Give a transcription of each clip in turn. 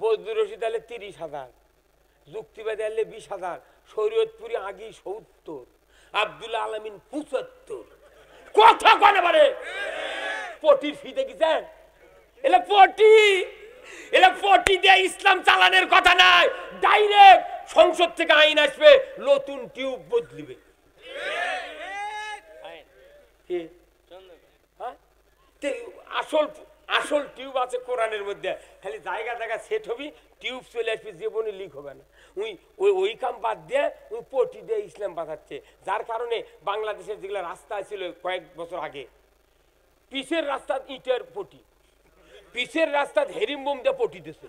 বজদুর তাহলে তিরিশ হাজার যুক্তিবাদী আলে বিশ হাজার শরীয়তপুরি আগি সত্তর আবদুল্লা আলমিন পঁচাত্তর কথা কনে পারে পটির ফি দেখেছেন এলে পটি এলে পটি দিয়ে ইসলাম চালানের কথা নাই ডাইরেক্ট সংসদ থেকে আইন আসবে নতুন টিউব বদলিবে হ্যাঁ? আসল আসল টিউব আছে কোরআনের মধ্যে খালি জায়গা জায়গা সেট হবি টিউব চলে আসবি জীবনে লিক হবে না উই ওই ওই কাম বাদ দিয়ে উই পটি দিয়ে ইসলাম বাঁধাচ্ছে যার কারণে বাংলাদেশের যেগুলো রাস্তা ছিল কয়েক বছর আগে পিসের রাস্তা ইটের পটি পিসের রাস্তা হেরিম বোম দিয়ে পটি দিছে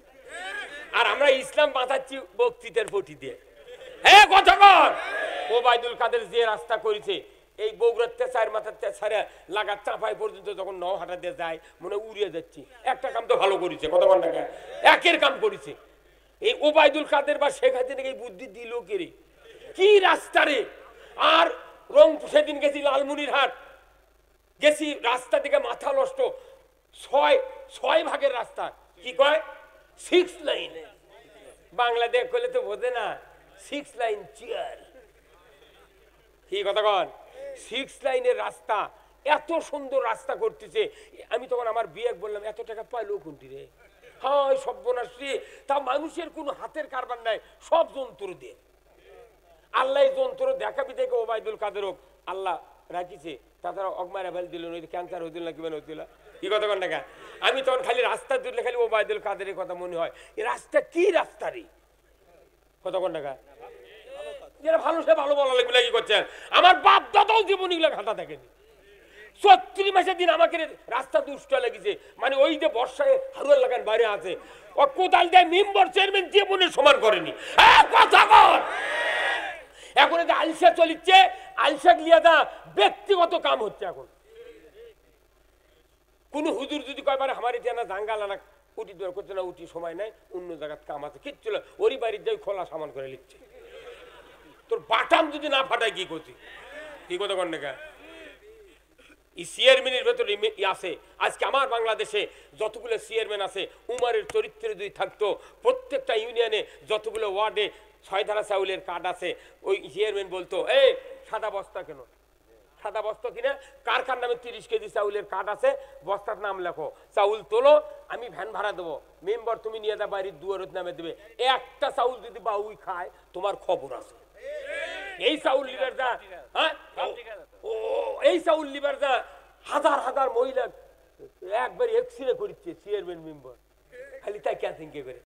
আর আমরা ইসলাম বাঁধাচ্ছি বক্তৃতার পটি দিয়ে হ্যাঁ কথা কর ওবায়দুল কাদের যে রাস্তা করেছে এই বগুড়ার তেচার মাথার তেছাড়ে লাগা চাপাই পর্যন্ত যখন নও হাঁটাতে যায় মনে উড়িয়ে যাচ্ছি একটা কাম তো ভালো করেছে কত ঘন্টা একের কাম করেছে এই ওবায়দুল কাদের বা শেখ হাসিনাকে বুদ্ধি দিল কে রে কি রাস্তা রে আর রং সেদিন গেছি লালমুনির হাট গেছি রাস্তা থেকে মাথা নষ্ট ছয় ছয় ভাগের রাস্তা কি কয় সিক্স লাইন বাংলাদেশ করলে তো বোঝে না সিক্স লাইন চেয়ার কি কথা কন সিক্স লাইনের রাস্তা এত সুন্দর রাস্তা করতেছে আমি তখন আমার বিয়ে বললাম এত টাকা পাইলো কোনটি রে হয় সর্বনাশ তা মানুষের কোনো হাতের কারবার নাই সব যন্ত্র দিয়ে আল্লাহ যন্ত্র দেখাবি দেখে ওবায়দুল কাদের হোক আল্লাহ রাখিছে তাছাড়া অগমারা ফেল দিল ওই ক্যান্সার দিল না মানে হইদিল কি কথা কন দেখা আমি তখন খালি রাস্তা দিলে খালি ওবায়দুল কাদের কথা মনে হয় এই রাস্তা কি রাস্তা রে কথা কন দেখা যারা ভালো সে ভালো বলা লাগবে লাগিয়ে করছেন আমার বাপ দাদাও জীবনীগুলো ঘাটা দেখেনি চত্রিশ মাসের দিন আমাকে রাস্তা দুষ্ট লেগেছে মানে ওই যে বর্ষায় হারুয়ার লাগান বাইরে আছে ও কোদাল দেয় মেম্বার চেয়ারম্যান জীবনে সমান করেনি কথা কর এখন এটা আলসা চলিচ্ছে আলসা দা ব্যক্তিগত কাম হচ্ছে এখন কোনো হুজুর যদি কয় মানে আমার এটা না জাঙ্গাল আনা উটি দরকার করছে না উটি সময় নাই অন্য জায়গার কাম আছে কিচ্ছু ওরই বাড়ির যাই খোলা সামান করে লিখছে তোর বাটাম যদি না ফাটায় কি করছি কি কথা কন দেখা এই চেয়ারম্যানের ভেতরে আছে আজকে আমার বাংলাদেশে যতগুলো চেয়ারম্যান আছে উমারের চরিত্রে যদি থাকতো প্রত্যেকটা ইউনিয়নে যতগুলো ওয়ার্ডে ছয় ধারা চাউলের কার্ড আছে ওই চেয়ারম্যান বলতো এ সাদা বস্তা কেন সাদা বস্তা কিনে কার কার নামে তিরিশ কেজি চাউলের কার্ড আছে বস্তার নাম লেখো চাউল তোলো আমি ভ্যান ভাড়া দেবো মেম্বার তুমি নিয়ে যা বাড়ির দুয়ারত নামে দেবে একটা চাউল যদি বাউই খায় তোমার খবর আছে চাউল লিবার হ্যাঁ ও এই চাউল লিবার হাজার হাজার মহিলা একবার এক্সরে করিচ্ছে চেয়ারম্যান মেম্বার খালি তাই ক্যাথিং কে করে